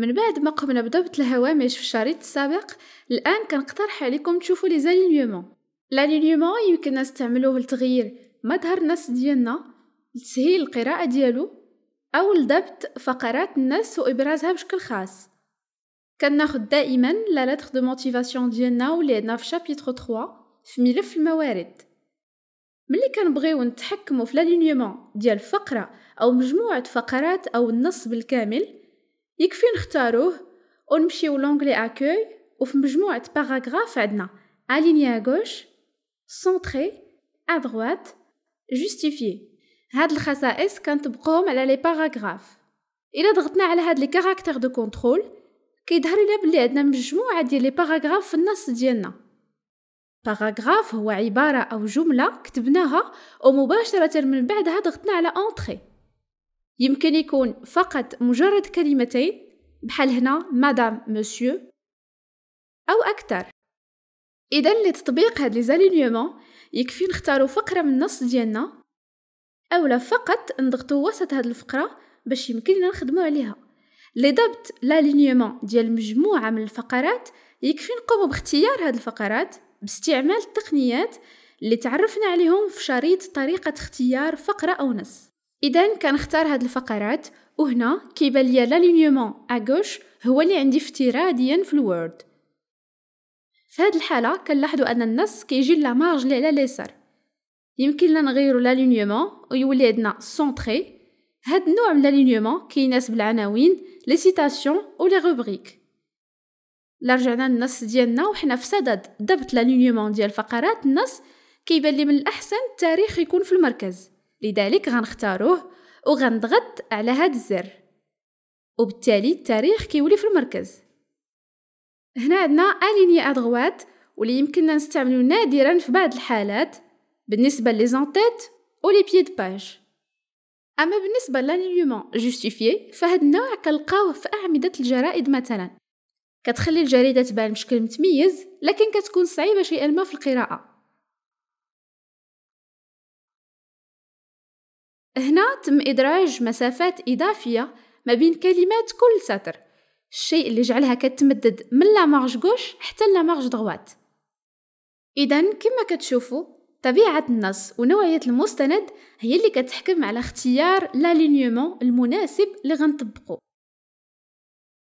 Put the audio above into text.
من بعد ما قمنا بضبط الهوامش في الشريط السابق الآن كنقترح عليكم تشوفوا لي زالينيومون لالينيومون يمكننا نستعملوه لتغيير مظهر النص ديالنا لتسهيل القراءة ديالو أو لضبط فقرات النص وإبرازها بشكل خاص كناخد دائما لا لتر دو موتيفاسيون ديالنا ولي عندنا في شابيتر 3 في ملف الموارد ملي كنبغيو نتحكمو في لالينيومون ديال فقرة أو مجموعة فقرات أو النص بالكامل يكفي نختاروه ونمشيو لونغلي اكوي وفي مجموعة باراغراف عندنا أليني ا غوش سونتري دروات جوستيفي هاد الخصائص كنطبقوهم على لي باراغراف الا ضغطنا على هاد لي كاركتر دو كونترول كيظهر لنا بلي عندنا مجموعه ديال لي باراغراف في النص ديالنا باراغراف هو عباره او جمله كتبناها ومباشره من بعدها ضغطنا على انتري يمكن يكون فقط مجرد كلمتين بحال هنا مدام مسيو أو أكثر إذا لتطبيق هاد لي زالينيومون يكفي نختارو فقرة من النص ديالنا أولا فقط نضغطو وسط هاد الفقرة باش يمكننا نخدمو عليها لضبط لالينيومون ديال مجموعة من الفقرات يكفي نقومو باختيار هاد الفقرات باستعمال التقنيات اللي تعرفنا عليهم في شريط طريقة اختيار فقرة أو نص اذا كنختار هاد الفقرات وهنا كيبان ليا لالينيومون اغوش هو اللي عندي افتراضيا في الوورد في هاد الحاله كنلاحظوا ان النص كيجي لا مارج على اليسار يمكن لنا نغيروا لالينيومون ويولي عندنا سونتري هاد النوع من لالينيومون كيناسب العناوين لي سيتاسيون و لي روبريك لا رجعنا للنص ديالنا وحنا في صدد ضبط لالينيومون ديال فقرات النص كيبان لي من الاحسن التاريخ يكون في المركز لذلك غنختاروه وغنضغط على هاد الزر وبالتالي التاريخ كيولي في المركز هنا عندنا اليني ادغوات واللي يمكننا نستعملو نادرا في بعض الحالات بالنسبه لي زونتيت لي بيي دو باج اما بالنسبه لانيومون جوستيفي فهاد النوع كنلقاوه في اعمده الجرائد مثلا كتخلي الجريده تبان بشكل متميز لكن كتكون صعيبه شيئا ما في القراءه هنا تم إدراج مسافات إضافية ما بين كلمات كل سطر الشيء اللي جعلها كتمدد من لا مارج غوش حتى لا مارج دغوات إذا كما كتشوفوا طبيعة النص ونوعية المستند هي اللي كتحكم على اختيار لالينيومون المناسب اللي غنطبقو